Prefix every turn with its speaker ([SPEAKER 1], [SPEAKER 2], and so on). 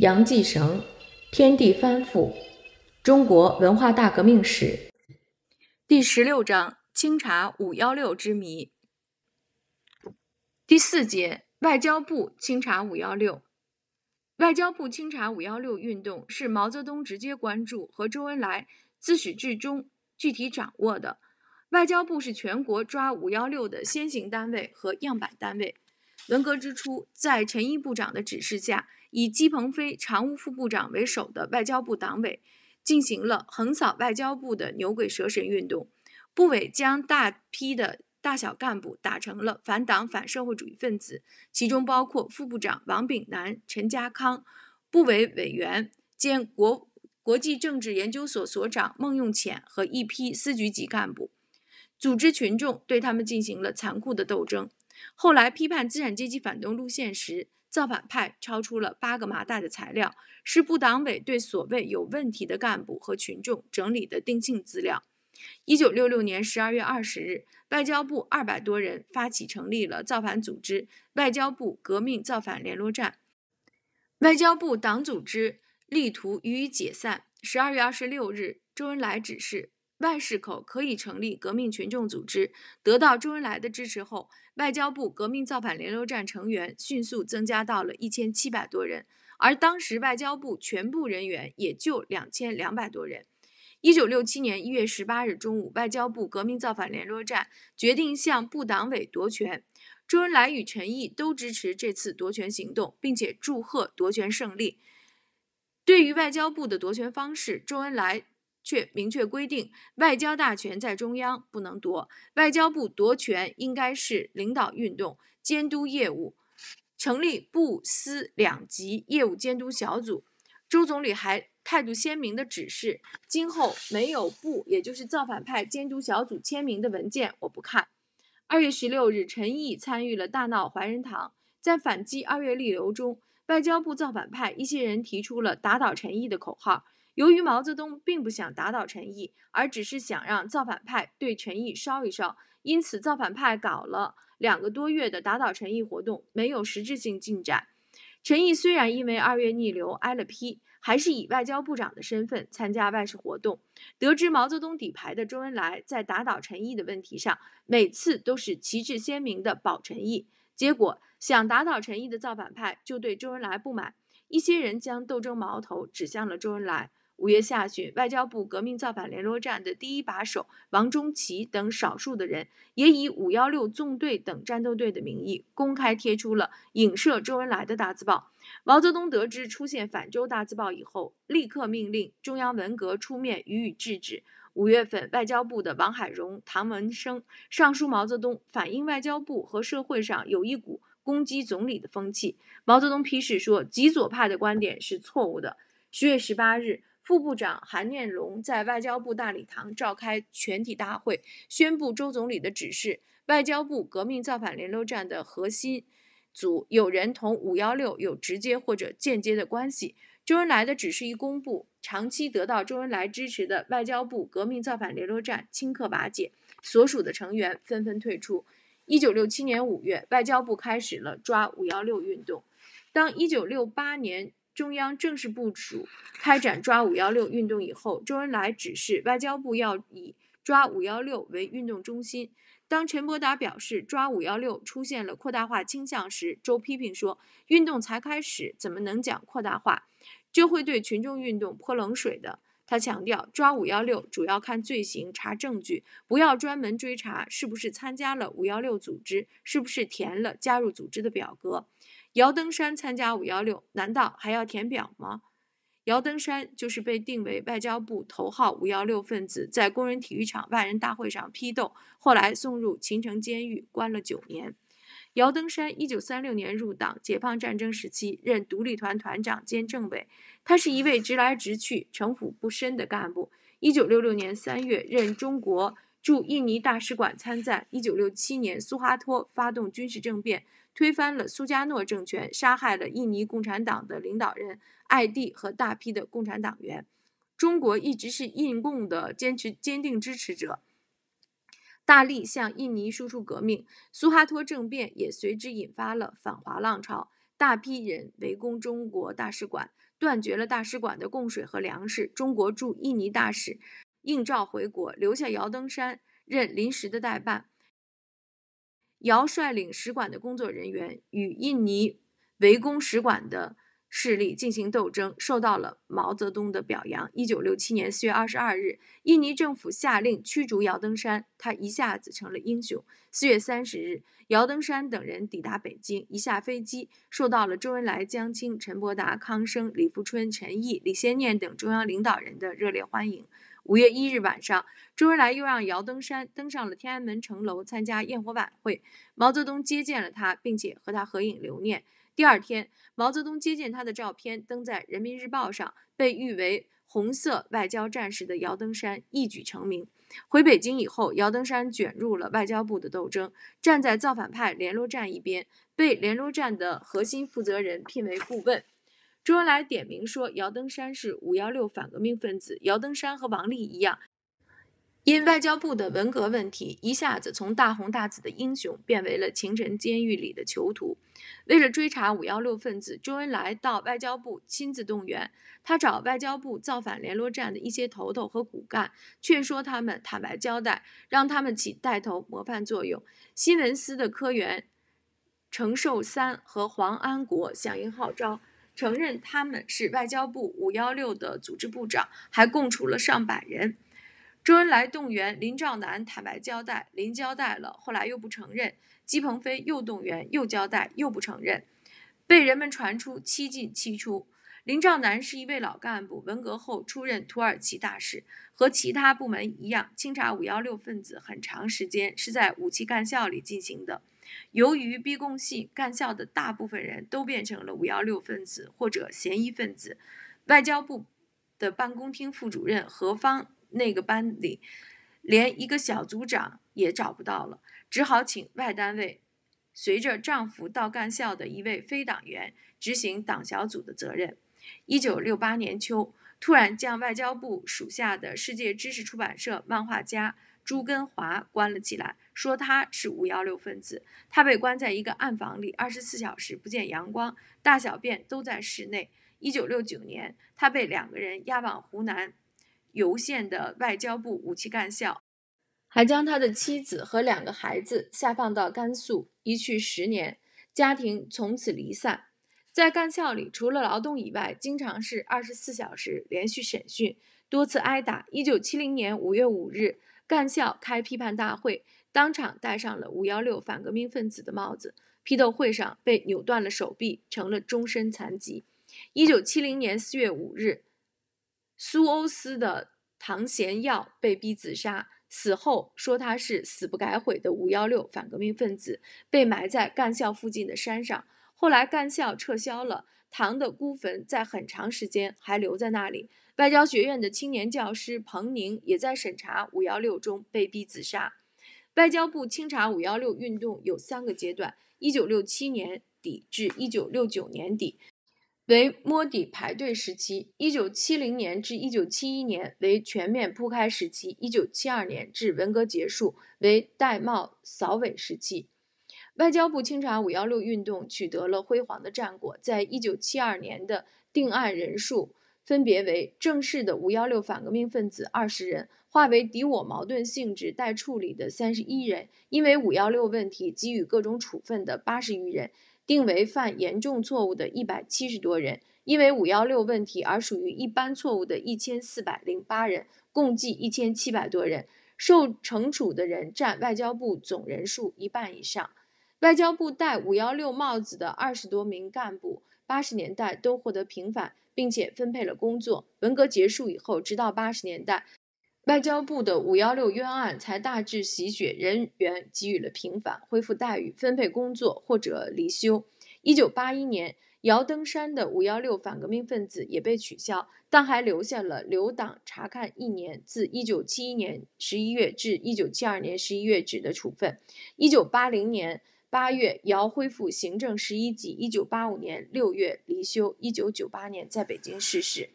[SPEAKER 1] 杨继绳，《天地翻覆：中国文化大革命史》第十六章“清查五幺六之谜”第四节“外交部清查五幺六”。外交部清查五幺六运动是毛泽东直接关注和周恩来自始至终具体掌握的。外交部是全国抓五幺六的先行单位和样板单位。文革之初，在陈毅部长的指示下。以姬鹏飞常务副部长为首的外交部党委进行了横扫外交部的牛鬼蛇神运动，部委将大批的大小干部打成了反党反社会主义分子，其中包括副部长王炳南、陈嘉康，部委委员兼国国际政治研究所所长孟用潜和一批司局级干部，组织群众对他们进行了残酷的斗争。后来批判资产阶级反动路线时。造反派超出了八个麻袋的材料，是部党委对所谓有问题的干部和群众整理的定性资料。一九六六年十二月二十日，外交部二百多人发起成立了造反组织“外交部革命造反联络站”，外交部党组织力图予以解散。十二月二十六日，周恩来指示外事口可以成立革命群众组织，得到周恩来的支持后。外交部革命造反联络站成员迅速增加到了一千七百多人，而当时外交部全部人员也就两千两百多人。一九六七年一月十八日中午，外交部革命造反联络站决定向部党委夺权。周恩来与陈毅都支持这次夺权行动，并且祝贺夺权胜利。对于外交部的夺权方式，周恩来。却明确规定，外交大权在中央，不能夺。外交部夺权应该是领导运动、监督业务，成立部司两级业务监督小组。周总理还态度鲜明地指示，今后没有部，也就是造反派监督小组签名的文件，我不看。二月十六日，陈毅参与了大闹怀仁堂，在反击二月逆流中，外交部造反派一些人提出了打倒陈毅的口号。由于毛泽东并不想打倒陈毅，而只是想让造反派对陈毅烧一烧，因此造反派搞了两个多月的打倒陈毅活动，没有实质性进展。陈毅虽然因为二月逆流挨了批，还是以外交部长的身份参加外事活动。得知毛泽东底牌的周恩来，在打倒陈毅的问题上，每次都是旗帜鲜明的保陈毅。结果，想打倒陈毅的造反派就对周恩来不满，一些人将斗争矛头指向了周恩来。五月下旬，外交部革命造反联络站的第一把手王中奇等少数的人，也以“五幺六纵队”等战斗队的名义，公开贴出了影射周恩来的大字报。毛泽东得知出现反周大字报以后，立刻命令中央文革出面予以制止。五月份，外交部的王海荣、唐文生上书毛泽东，反映外交部和社会上有一股攻击总理的风气。毛泽东批示说：“极左派的观点是错误的。”十月十八日。副部长韩念龙在外交部大礼堂召开全体大会，宣布周总理的指示：外交部革命造反联络站的核心组有人同五幺六有直接或者间接的关系。周恩来的指示一公布，长期得到周恩来支持的外交部革命造反联络站顷刻瓦解，所属的成员纷纷退出。一九六七年五月，外交部开始了抓五幺六运动。当一九六八年。中央正式部署开展抓“五幺六”运动以后，周恩来指示外交部要以抓“五幺六”为运动中心。当陈伯达表示抓“五幺六”出现了扩大化倾向时，周批评说：“运动才开始，怎么能讲扩大化？这会对群众运动泼冷水的。”他强调，抓“五幺六”主要看罪行、查证据，不要专门追查是不是参加了“五幺六”组织，是不是填了加入组织的表格。姚登山参加五幺六，难道还要填表吗？姚登山就是被定为外交部头号五幺六分子，在工人体育场万人大会上批斗，后来送入秦城监狱关了九年。姚登山一九三六年入党，解放战争时期任独立团团长兼政委，他是一位直来直去、城府不深的干部。一九六六年三月任中国驻印尼大使馆参赞。一九六七年苏哈托发动军事政变。推翻了苏加诺政权，杀害了印尼共产党的领导人艾蒂和大批的共产党员。中国一直是印共的坚持坚定支持者，大力向印尼输出革命。苏哈托政变也随之引发了反华浪潮，大批人围攻中国大使馆，断绝了大使馆的供水和粮食。中国驻印尼大使应召回国，留下姚登山任临时的代办。姚率领使馆的工作人员与印尼围攻使馆的势力进行斗争，受到了毛泽东的表扬。一九六七年四月二十二日，印尼政府下令驱逐姚登山，他一下子成了英雄。四月三十日，姚登山等人抵达北京，一下飞机受到了周恩来、江青、陈伯达、康生、李富春、陈毅、李先念等中央领导人的热烈欢迎。五月一日晚上，周恩来又让姚登山登上了天安门城楼参加焰火晚会。毛泽东接见了他，并且和他合影留念。第二天，毛泽东接见他的照片登在《人民日报》上，被誉为“红色外交战士”的姚登山一举成名。回北京以后，姚登山卷入了外交部的斗争，站在造反派联络站一边，被联络站的核心负责人聘为顾问。周恩来点名说：“姚登山是‘五幺六’反革命分子。”姚登山和王丽一样，因外交部的文革问题，一下子从大红大紫的英雄变为了情人监狱里的囚徒。为了追查“五幺六”分子，周恩来到外交部亲自动员，他找外交部造反联络站的一些头头和骨干，劝说他们坦白交代，让他们起带头模范作用。新闻司的科员程寿三和黄安国响应号召。承认他们是外交部五幺六的组织部长，还供出了上百人。周恩来动员林兆南坦白交代，林交代了，后来又不承认。姬鹏飞又动员又交代又不承认，被人们传出七进七出。林兆南是一位老干部，文革后出任土耳其大使，和其他部门一样，清查五幺六分子很长时间是在武器干校里进行的。由于逼供信，干校的大部分人都变成了五幺六分子或者嫌疑分子。外交部的办公厅副主任何芳那个班里，连一个小组长也找不到了，只好请外单位随着丈夫到干校的一位非党员执行党小组的责任。一九六八年秋，突然将外交部属下的世界知识出版社漫画家朱根华关了起来。说他是五幺六分子，他被关在一个暗房里，二十四小时不见阳光，大小便都在室内。一九六九年，他被两个人押往湖南攸县的外交部武器干校，还将他的妻子和两个孩子下放到甘肃，一去十年，家庭从此离散。在干校里，除了劳动以外，经常是二十四小时连续审讯，多次挨打。一九七零年五月五日，干校开批判大会。当场戴上了“五幺六”反革命分子的帽子，批斗会上被扭断了手臂，成了终身残疾。一九七零年四月五日，苏欧斯的唐贤耀被逼自杀，死后说他是死不改悔的“五幺六”反革命分子，被埋在干校附近的山上。后来干校撤销了，唐的孤坟在很长时间还留在那里。外交学院的青年教师彭宁也在审查“五幺六”中被逼自杀。外交部清查“五幺六”运动有三个阶段：一九六七年底至一九六九年底为摸底排队时期；一九七零年至一九七一年为全面铺开时期；一九七二年至文革结束为戴帽扫尾时期。外交部清查“五幺六”运动取得了辉煌的战果，在一九七二年的定案人数。分别为正式的“五幺六”反革命分子二十人，化为敌我矛盾性质待处理的三十一人，因为“五幺六”问题给予各种处分的八十余人，定为犯严重错误的一百七十多人，因为“五幺六”问题而属于一般错误的一千四百零八人，共计一千七百多人，受惩处的人占外交部总人数一半以上。外交部戴“五幺六”帽子的二十多名干部。八十年代都获得平反，并且分配了工作。文革结束以后，直到八十年代，外交部的五幺六冤案才大致洗雪，人员给予了平反、恢复待遇、分配工作或者离休。一九八一年，姚登山的五幺六反革命分子也被取消，但还留下了留党察看一年（自一九七一年十一月至一九七二年十一月止）的处分。一九八零年。八月，姚恢复行政十一级。一九八五年六月离休。一九九八年在北京逝世。